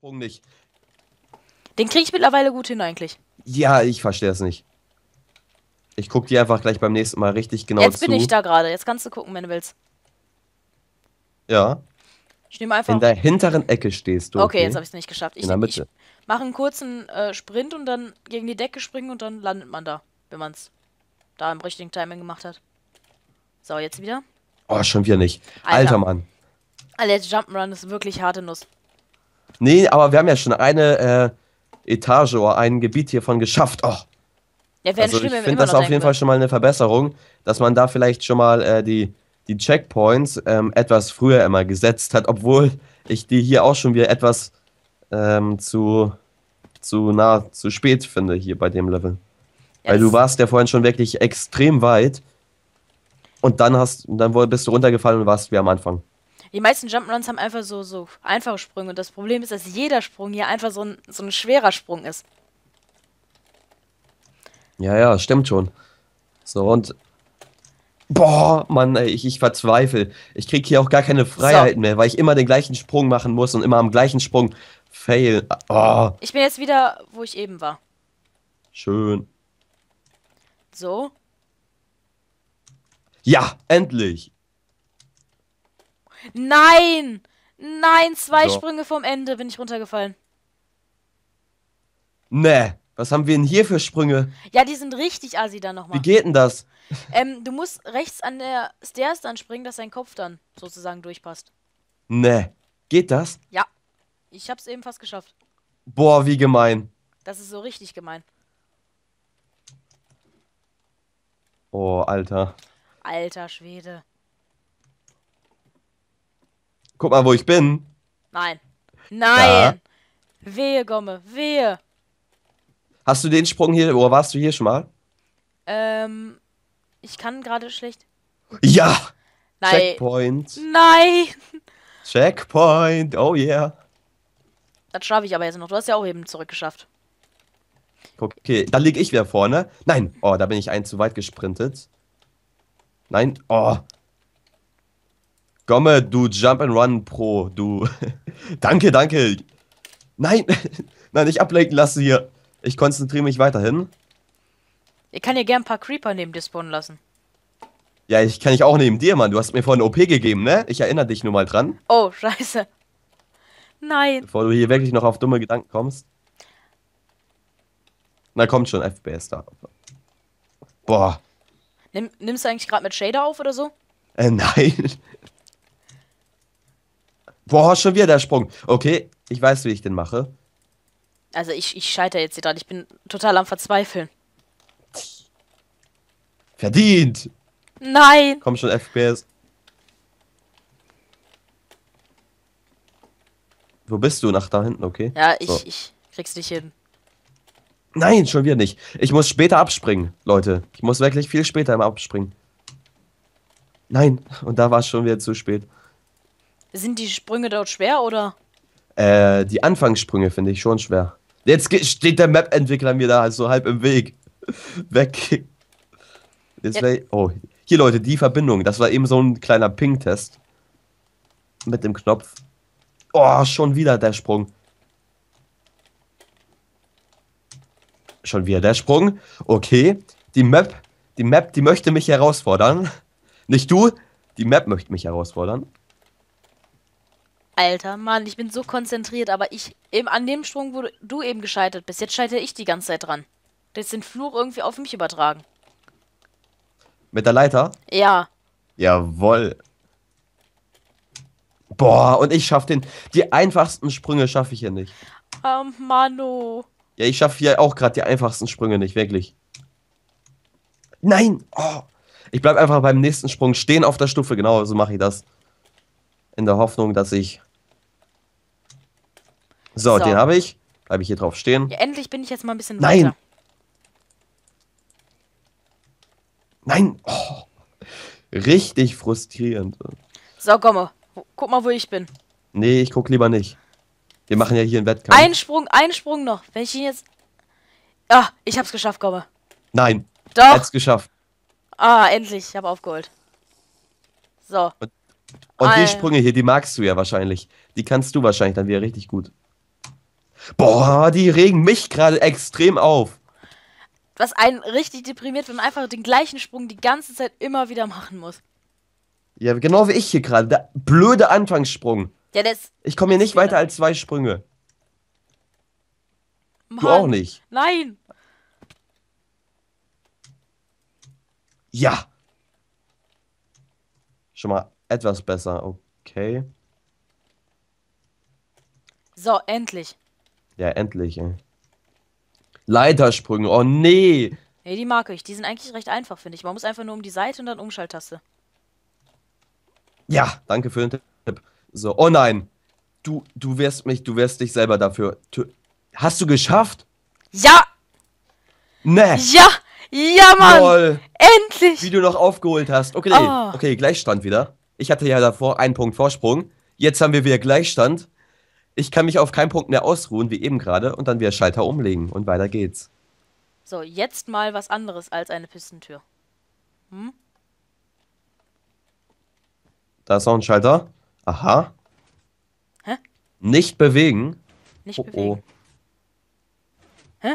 Sprung nicht. Den kriege ich mittlerweile gut hin eigentlich. Ja, ich verstehe es nicht. Ich gucke dir einfach gleich beim nächsten Mal richtig genau Jetzt zu. Jetzt bin ich da gerade. Jetzt kannst du gucken, wenn du willst. Ja. Ich nehme einfach. In der hinteren Ecke stehst du. Okay, okay. jetzt habe ich es nicht geschafft. Ich, In der Mitte. Ich mache einen kurzen äh, Sprint und dann gegen die Decke springen und dann landet man da, wenn man es da im richtigen Timing gemacht hat. So, jetzt wieder. Oh, schon wieder nicht. Alter, Alter Mann. Alter, Jump'n'Run ist wirklich harte Nuss. Nee, aber wir haben ja schon eine äh, Etage oder ein Gebiet hiervon geschafft. Oh. Ja, also schlimm, ich finde das auf jeden Fall schon mal eine Verbesserung, dass man da vielleicht schon mal äh, die, die Checkpoints ähm, etwas früher immer gesetzt hat, obwohl ich die hier auch schon wieder etwas ähm, zu, zu nah, zu spät finde hier bei dem Level. Ja, Weil du warst ja vorhin schon wirklich extrem weit und dann hast dann bist du runtergefallen und warst wie am Anfang. Die meisten Jump-Runs haben einfach so, so einfache Sprünge. Und das Problem ist, dass jeder Sprung hier einfach so ein, so ein schwerer Sprung ist. Ja, ja, stimmt schon. So, und. Boah, Mann, ey, ich, ich verzweifle. Ich krieg hier auch gar keine Freiheit so. mehr, weil ich immer den gleichen Sprung machen muss und immer am gleichen Sprung. Fail. Oh. Ich bin jetzt wieder, wo ich eben war. Schön. So. Ja, endlich. Nein! Nein, zwei so. Sprünge vom Ende bin ich runtergefallen. Nee, was haben wir denn hier für Sprünge? Ja, die sind richtig assi dann nochmal. Wie geht denn das? Ähm, du musst rechts an der Stairs dann springen, dass dein Kopf dann sozusagen durchpasst. Nee, geht das? Ja, ich hab's eben fast geschafft. Boah, wie gemein. Das ist so richtig gemein. Oh, Alter. Alter Schwede. Guck mal, wo ich bin. Nein. Nein. Da. Wehe, Gomme. Wehe. Hast du den Sprung hier, Wo warst du hier schon mal? Ähm, ich kann gerade schlecht. Ja! Nein. Checkpoint. Nein! Checkpoint, oh yeah. Das schaffe ich aber jetzt noch. Du hast ja auch eben zurückgeschafft. Okay, dann liege ich wieder vorne. Nein, oh, da bin ich einen zu weit gesprintet. Nein, oh, Komme, du Jump and Run Pro, du. danke, danke. Nein, nein, ich ablenken lasse hier. Ich konzentriere mich weiterhin. Ich kann dir gern ein paar Creeper neben dir spawnen lassen. Ja, ich kann ich auch neben dir, Mann. Du hast mir vorhin OP gegeben, ne? Ich erinnere dich nur mal dran. Oh, scheiße. Nein. Bevor du hier wirklich noch auf dumme Gedanken kommst. Na, kommt schon, FPS da. Boah. Nimm, nimmst du eigentlich gerade mit Shader auf oder so? Äh, nein. Boah, schon wieder der Sprung. Okay, ich weiß, wie ich den mache. Also ich, ich scheitere jetzt hier dran. Ich bin total am Verzweifeln. Verdient! Nein! Komm schon, FPS. Wo bist du? Nach da hinten, okay? Ja, ich, so. ich krieg's nicht hin. Nein, schon wieder nicht. Ich muss später abspringen, Leute. Ich muss wirklich viel später immer Abspringen. Nein, und da war es schon wieder zu spät. Sind die Sprünge dort schwer oder? Äh, die Anfangssprünge finde ich schon schwer. Jetzt steht der Map-Entwickler mir da halt so also halb im Weg. Weg. Jetzt ja. Oh, hier Leute, die Verbindung. Das war eben so ein kleiner Ping-Test. Mit dem Knopf. Oh, schon wieder der Sprung. Schon wieder der Sprung. Okay. Die Map, die Map, die möchte mich herausfordern. Nicht du, die Map möchte mich herausfordern. Alter, Mann, ich bin so konzentriert, aber ich eben an dem Sprung, wo du eben gescheitert bist, jetzt scheitere ich die ganze Zeit dran. Jetzt den Fluch irgendwie auf mich übertragen. Mit der Leiter? Ja. Jawoll. Boah, und ich schaff den. Die einfachsten Sprünge schaffe ich hier nicht. Ähm, oh, um, Mano. Ja, ich schaffe hier auch gerade die einfachsten Sprünge nicht, wirklich. Nein! Oh. Ich bleib einfach beim nächsten Sprung stehen auf der Stufe, genau, so mache ich das. In der Hoffnung, dass ich so, so. den habe ich. Bleibe ich hier drauf stehen. Ja, endlich bin ich jetzt mal ein bisschen Nein. weiter. Nein! Oh. Richtig frustrierend. So, komm mal. Guck mal, wo ich bin. Nee, ich guck lieber nicht. Wir machen ja hier einen Wettkampf. Ein Sprung, ein Sprung noch. Wenn ich ihn jetzt... Ah, ich hab's geschafft, komme. Nein. Doch. Hat's geschafft. Ah, endlich. Ich hab aufgeholt. So. Und, und die Sprünge hier, die magst du ja wahrscheinlich. Die kannst du wahrscheinlich dann wieder richtig gut. Boah, die regen mich gerade extrem auf. Was einen richtig deprimiert, wenn man einfach den gleichen Sprung die ganze Zeit immer wieder machen muss. Ja, genau wie ich hier gerade. Der blöde Anfangssprung. Ja, das. Ich komme hier nicht weiter als zwei Sprünge. Mann. Du auch nicht. Nein. Ja. Schon mal etwas besser. Okay. So, endlich. Ja, endlich, ey. Leitersprünge, oh nee! Hey, die mag ich. Die sind eigentlich recht einfach, finde ich. Man muss einfach nur um die Seite und dann Umschalttaste. Ja, danke für den Tipp. So, oh nein. Du, du wirst mich, du wirst dich selber dafür. Hast du geschafft? Ja! Ne! Ja! Ja, Mann! Lol. Endlich! Wie du noch aufgeholt hast. Okay, oh. okay, Gleichstand wieder. Ich hatte ja davor einen Punkt Vorsprung. Jetzt haben wir wieder Gleichstand ich kann mich auf keinen Punkt mehr ausruhen, wie eben gerade, und dann wieder Schalter umlegen und weiter geht's. So, jetzt mal was anderes als eine Pistentür. Hm? Da ist noch ein Schalter. Aha. Hä? Nicht bewegen. Nicht oh, oh. bewegen. Oh. Hä?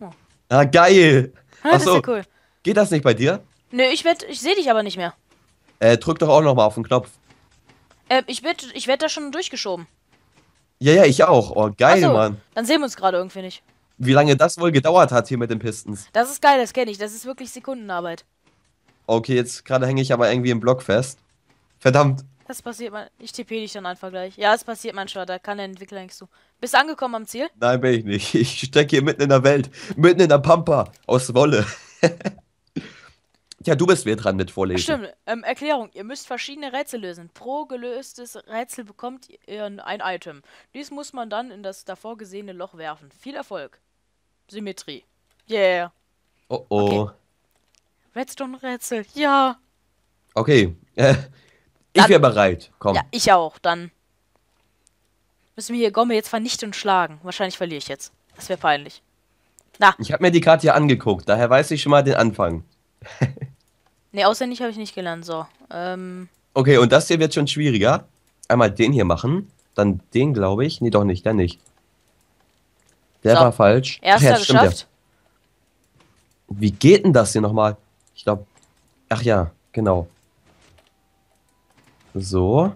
Oh. Ah, geil! Ha, das so. ist ja cool. Geht das nicht bei dir? Nö, ich werd, ich sehe dich aber nicht mehr. Äh, drück doch auch nochmal auf den Knopf. Äh, ich werd, ich werd da schon durchgeschoben. Ja, ja, ich auch. Oh, geil, so, Mann. Dann sehen wir uns gerade irgendwie nicht. Wie lange das wohl gedauert hat hier mit den Pistons. Das ist geil, das kenne ich. Das ist wirklich Sekundenarbeit. Okay, jetzt gerade hänge ich aber irgendwie im Block fest. Verdammt. Das passiert man. Ich tippe dich dann einfach gleich. Ja, es passiert manchmal. Da kann der Entwickler nichts zu. Bist du angekommen am Ziel? Nein, bin ich nicht. Ich stecke hier mitten in der Welt. Mitten in der Pampa. Aus Wolle. Ja, du bist wieder dran mit Vorlesen. Stimmt. Ähm, Erklärung. Ihr müsst verschiedene Rätsel lösen. Pro gelöstes Rätsel bekommt ihr ein Item. Dies muss man dann in das davor gesehene Loch werfen. Viel Erfolg. Symmetrie. Yeah. Oh oh. Okay. Redstone-Rätsel. Ja. Okay. Äh, ich wäre bereit. Komm. Ja, ich auch. Dann müssen wir hier Gomme jetzt vernichten und schlagen. Wahrscheinlich verliere ich jetzt. Das wäre peinlich. Na. Ich habe mir die Karte hier angeguckt. Daher weiß ich schon mal den Anfang. Ne, auswendig habe ich nicht gelernt, so. Ähm. Okay, und das hier wird schon schwieriger. Einmal den hier machen, dann den, glaube ich. Ne, doch nicht, der nicht. Der so. war falsch. Erster Ach, ja, stimmt, geschafft. Ja. Wie geht denn das hier nochmal? Ich glaube. Ach ja, genau. So.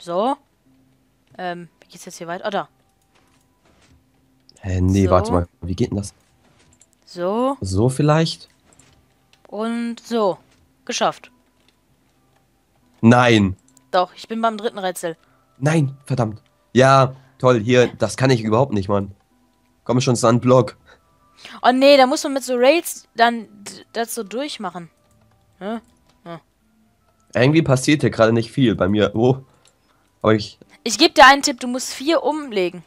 So. Ähm, wie geht's jetzt hier weiter? Oh, da. Hä, nee, so. warte mal. Wie geht denn das? So. So vielleicht? Und so. Geschafft. Nein. Doch, ich bin beim dritten Rätsel. Nein, verdammt. Ja, toll, hier, das kann ich überhaupt nicht, Mann. Komm schon, Sandblock. Oh nee, da muss man mit so Rails dann das so durchmachen. Hm? Hm. Irgendwie passiert hier gerade nicht viel bei mir. Oh. Aber ich. Ich gebe dir einen Tipp, du musst vier umlegen.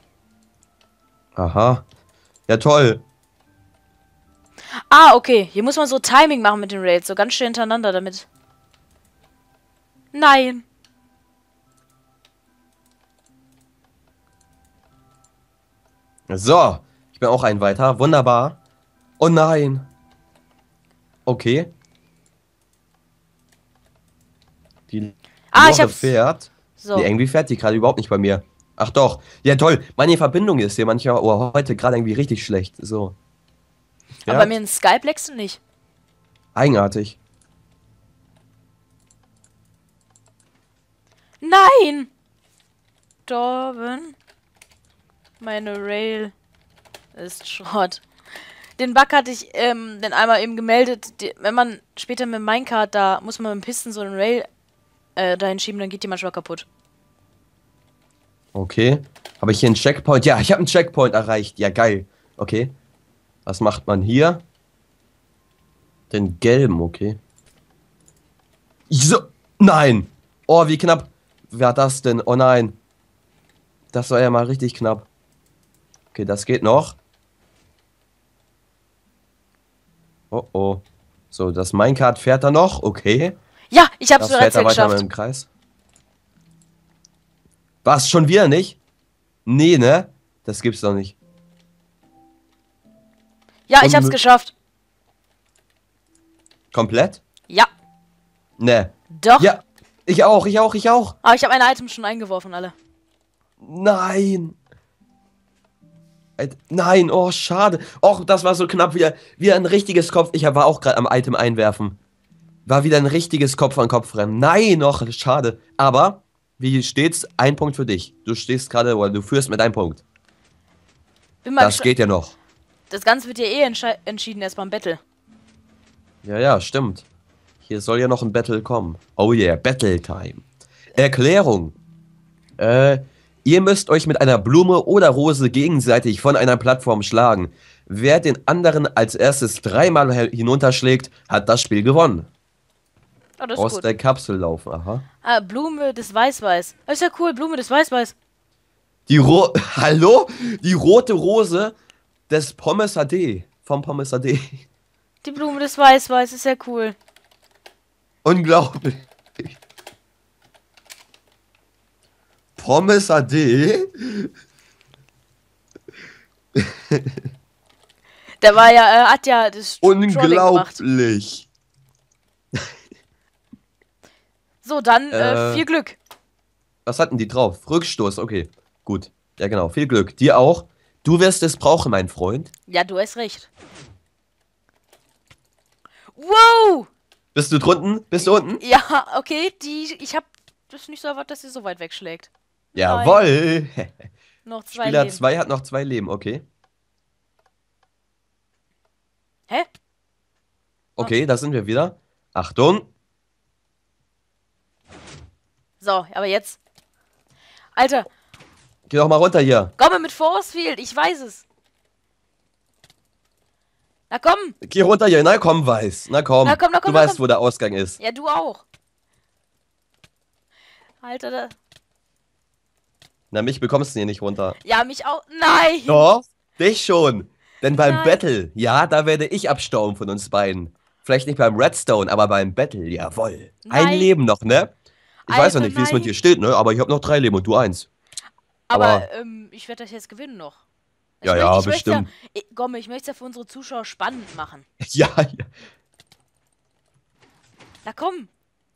Aha. Ja, toll. Ah, okay. Hier muss man so Timing machen mit den Raids. So ganz schön hintereinander damit. Nein. So. Ich bin auch ein weiter. Wunderbar. Oh nein. Okay. Die ah, ich hab's. fährt. So. Nee, irgendwie fährt die gerade überhaupt nicht bei mir. Ach doch. Ja, toll. Meine Verbindung ist hier manchmal oh, heute gerade irgendwie richtig schlecht. So. Ja. Aber bei mir in Skype leckst du nicht. Eigenartig. Nein! Dorben. Meine Rail ist Schrott. Den Bug hatte ich ähm, dann einmal eben gemeldet. Die, wenn man später mit Minecart da, muss man mit dem Pisten so einen Rail äh, dahin schieben, dann geht die manchmal kaputt. Okay. Habe ich hier einen Checkpoint? Ja, ich habe einen Checkpoint erreicht. Ja, geil. Okay. Was macht man hier? Den gelben, okay. So, nein! Oh, wie knapp. Wer hat das denn? Oh nein. Das war ja mal richtig knapp. Okay, das geht noch. Oh oh. So, das Minecart fährt da noch. Okay. Ja, ich hab's das fährt da weiter geschafft. im Kreis. Was, schon wieder nicht? Nee, ne? Das gibt's doch nicht. Ja, ich hab's geschafft. Komplett? Ja. Ne. Doch. Ja. Ich auch, ich auch, ich auch. Aber ich habe ein Item schon eingeworfen, alle. Nein. Äh, nein, oh, schade. Och, das war so knapp wieder. Wieder ein richtiges Kopf. Ich war auch gerade am Item einwerfen. War wieder ein richtiges Kopf an Kopf rennen. Nein, noch, schade. Aber, wie steht's? Ein Punkt für dich. Du stehst gerade, oder du führst mit einem Punkt. das geht ja noch. Das Ganze wird ja eh entschieden erst beim Battle. Ja, ja, stimmt. Hier soll ja noch ein Battle kommen. Oh yeah, Battle Time. Erklärung. Äh, ihr müsst euch mit einer Blume oder Rose gegenseitig von einer Plattform schlagen. Wer den anderen als erstes dreimal hinunterschlägt, hat das Spiel gewonnen. Oh, das Aus gut. der Kapsel laufen, aha. Ah, Blume des Weiß-Weiß. Ist ja cool, Blume des Weiß-Weiß. Die Ro Hallo? Die rote Rose das Pommes AD. Vom Pommes AD. Die Blume des Weißweiß ist sehr cool. Unglaublich. Pommes AD? Der war ja, äh, hat ja das Unglaublich. so, dann äh, äh, viel Glück. Was hatten die drauf? Rückstoß, okay. Gut. Ja, genau. Viel Glück. Dir auch. Du wirst es brauchen, mein Freund. Ja, du hast recht. Wow! Bist du drunten? Bist du unten? Ja, okay, die. Ich hab das nicht so erwartet, dass sie so weit wegschlägt. Jawoll! noch zwei Spieler 2 hat noch zwei Leben, okay. Hä? Okay, oh. da sind wir wieder. Achtung! So, aber jetzt. Alter, Geh doch mal runter hier. Komm mit Forcefield, ich weiß es. Na komm. Geh runter hier, na komm, weiß. Na komm. Na komm, na komm. Du na, weißt, komm. wo der Ausgang ist. Ja, du auch. Alter, da. Na, mich bekommst du hier nicht runter. Ja, mich auch. Nein. Doch, dich schon. Denn beim Nein. Battle, ja, da werde ich abstauben von uns beiden. Vielleicht nicht beim Redstone, aber beim Battle, jawoll. Nein. Ein Leben noch, ne? Ich Alter, weiß noch nicht, wie es mit dir steht, ne? Aber ich habe noch drei Leben und du eins. Aber, aber ähm, ich werde das jetzt gewinnen noch. Ich ja, möchte, ja, bestimmt. Ja, Gomme, ich möchte es ja für unsere Zuschauer spannend machen. ja, ja. Na komm.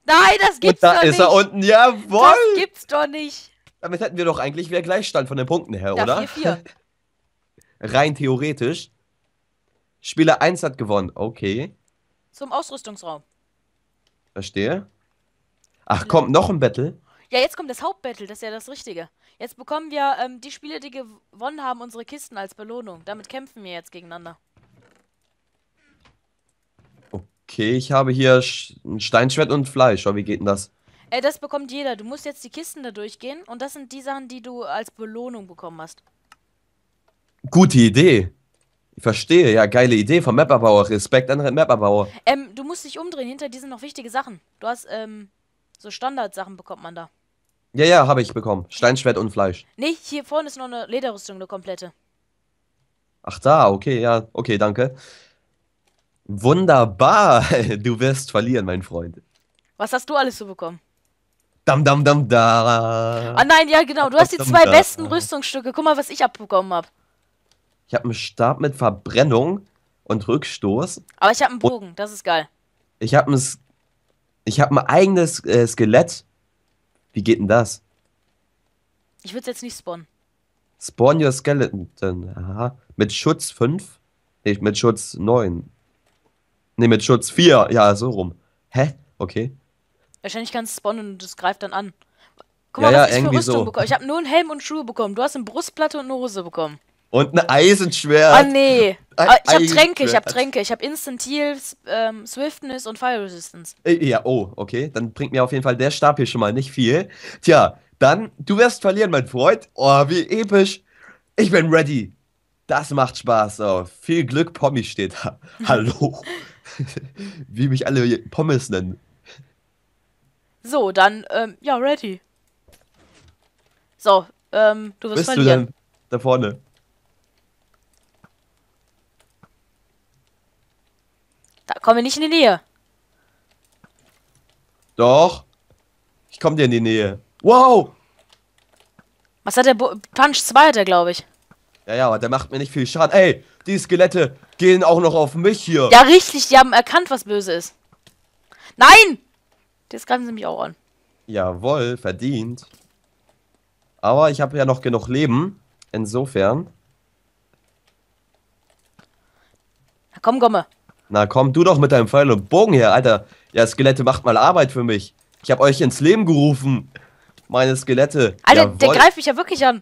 Nein, das gibt's da doch nicht. Da ist er unten, jawohl. Das gibt's doch nicht. Damit hätten wir doch eigentlich wieder Gleichstand von den Punkten her, ja, oder? 4 -4. Rein theoretisch. Spieler 1 hat gewonnen, okay. Zum Ausrüstungsraum. Verstehe. Ach, komm, noch ein Battle. Ja, jetzt kommt das Hauptbattle, das ist ja das Richtige. Jetzt bekommen wir ähm, die Spieler, die gewonnen haben, unsere Kisten als Belohnung. Damit kämpfen wir jetzt gegeneinander. Okay, ich habe hier ein Steinschwert und Fleisch. Aber wie geht denn das? Äh, das bekommt jeder. Du musst jetzt die Kisten da durchgehen und das sind die Sachen, die du als Belohnung bekommen hast. Gute Idee. Ich verstehe, ja, geile Idee vom Mapperbauer. Respekt an den Mapperbauer. Ähm, du musst dich umdrehen, hinter dir sind noch wichtige Sachen. Du hast, ähm, so Standardsachen bekommt man da. Ja, ja, habe ich bekommen. Steinschwert und Fleisch. Nee, hier vorne ist noch eine Lederrüstung, eine komplette. Ach da, okay, ja, okay, danke. Wunderbar, du wirst verlieren, mein Freund. Was hast du alles so bekommen? Dam, dam, dam, da. Ah nein, ja genau, du hast die zwei da. besten Rüstungsstücke. Guck mal, was ich abbekommen habe. Ich habe einen Stab mit Verbrennung und Rückstoß. Aber ich habe einen Bogen, das ist geil. Ich habe ein, hab ein eigenes äh, Skelett wie geht denn das? Ich würde es jetzt nicht spawnen. Spawn your skeleton. Aha. Mit Schutz 5? Nee, mit Schutz 9. Nee, mit Schutz 4. Ja, so rum. Hä? Okay. Wahrscheinlich kannst du spawnen und es greift dann an. Guck ja, mal, was ja, ich für Rüstung so. bekommen. Ich habe nur einen Helm und Schuhe bekommen. Du hast eine Brustplatte und eine Hose bekommen. Und ein Eisenschwert. Ah, nee. Ah, ich hab Tränke, ich hab Tränke. Ich hab Instant Heals, ähm, Swiftness und Fire Resistance. Äh, ja, oh, okay. Dann bringt mir auf jeden Fall der Stab hier schon mal nicht viel. Tja, dann, du wirst verlieren, mein Freund. Oh, wie episch. Ich bin ready. Das macht Spaß. Oh, viel Glück, Pommy steht da. Hallo. wie mich alle Pommes nennen. So, dann, ähm, ja, ready. So, ähm, du wirst Bist verlieren. Du denn da vorne? Da komme ich nicht in die Nähe. Doch. Ich komme dir in die Nähe. Wow! Was hat der Bo Punch 2 hat er, glaube ich. Ja, ja, aber der macht mir nicht viel Schaden. Ey, die Skelette gehen auch noch auf mich hier. Ja, richtig, die haben erkannt, was böse ist. Nein! Jetzt greifen sie mich auch an. Jawohl, verdient. Aber ich habe ja noch genug Leben. Insofern. Na komm, Gomme. Na komm, du doch mit deinem Pfeil und Bogen her, Alter. Ja, Skelette, macht mal Arbeit für mich. Ich hab euch ins Leben gerufen. Meine Skelette. Alter, Jawohl. der greift mich ja wirklich an.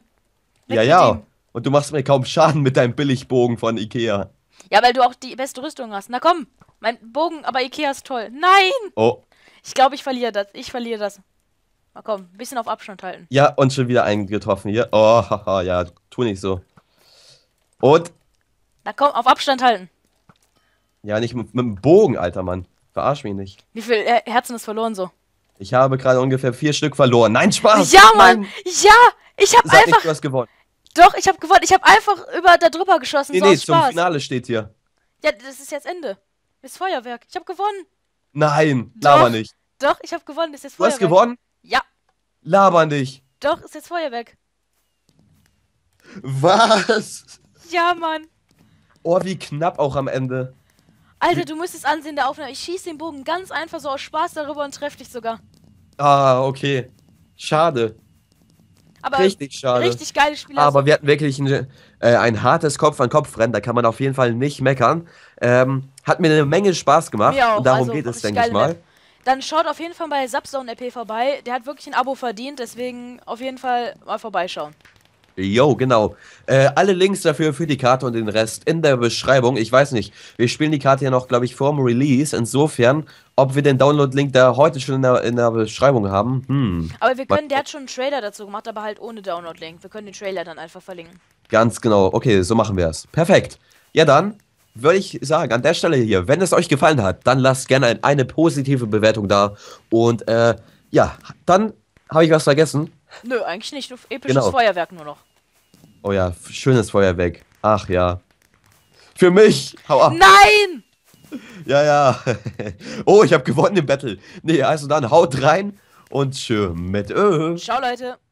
Mit ja, ja. Dem. Und du machst mir kaum Schaden mit deinem Billigbogen von Ikea. Ja, weil du auch die beste Rüstung hast. Na komm, mein Bogen, aber Ikea ist toll. Nein! Oh. Ich glaube, ich verliere das. Ich verliere das. Na komm, ein bisschen auf Abstand halten. Ja, und schon wieder eingetroffen hier. Oh, haha, ja, tu nicht so. Und? Na komm, auf Abstand halten. Ja, nicht mit, mit dem Bogen, alter Mann. Verarsch mich nicht. Wie viel Herzen ist verloren so? Ich habe gerade ungefähr vier Stück verloren. Nein, Spaß! Ja, Mann! Nein. Ja! Ich habe einfach. Nicht, du hast gewonnen. Doch, ich habe gewonnen. Ich habe einfach über da drüber geschossen. Nee, so nee, zum Spaß. Finale steht hier. Ja, das ist jetzt Ende. Das Feuerwerk. Ich habe gewonnen. Nein, laber nicht. Doch, ich habe gewonnen. Ist jetzt Feuerwerk. Du hast gewonnen? Ja. Laber nicht. Doch, ist jetzt Feuerwerk. Was? Ja, Mann. Oh, wie knapp auch am Ende. Alter, also, du müsstest ansehen der Aufnahme. Ich schieße den Bogen ganz einfach so aus Spaß darüber und treffe dich sogar. Ah, okay. Schade. Aber richtig schade. Richtig geile Spiele. Aber wir hatten wirklich ein, äh, ein hartes Kopf-an-Kopf-Rennen. Da kann man auf jeden Fall nicht meckern. Ähm, hat mir eine Menge Spaß gemacht. Mir auch. Und darum also, geht es, denke ich mal. Map. Dann schaut auf jeden Fall bei Subzone RP vorbei. Der hat wirklich ein Abo verdient. Deswegen auf jeden Fall mal vorbeischauen. Jo, genau. Äh, alle Links dafür für die Karte und den Rest in der Beschreibung. Ich weiß nicht, wir spielen die Karte ja noch, glaube ich, vorm Release. Insofern, ob wir den Download-Link da heute schon in der, in der Beschreibung haben. Hm. Aber wir können, der hat schon einen Trailer dazu gemacht, aber halt ohne Download-Link. Wir können den Trailer dann einfach verlinken. Ganz genau. Okay, so machen wir es. Perfekt. Ja, dann würde ich sagen, an der Stelle hier, wenn es euch gefallen hat, dann lasst gerne eine positive Bewertung da. Und äh, ja, dann habe ich was vergessen. Nö, eigentlich nicht. Episches genau. Feuerwerk nur noch. Oh ja, schönes Feuerwerk. Ach ja. Für mich! Hau ab! Nein! Ja, ja. Oh, ich habe gewonnen im Battle. Nee, also dann haut rein und tschö mit Ö. Ciao, Leute.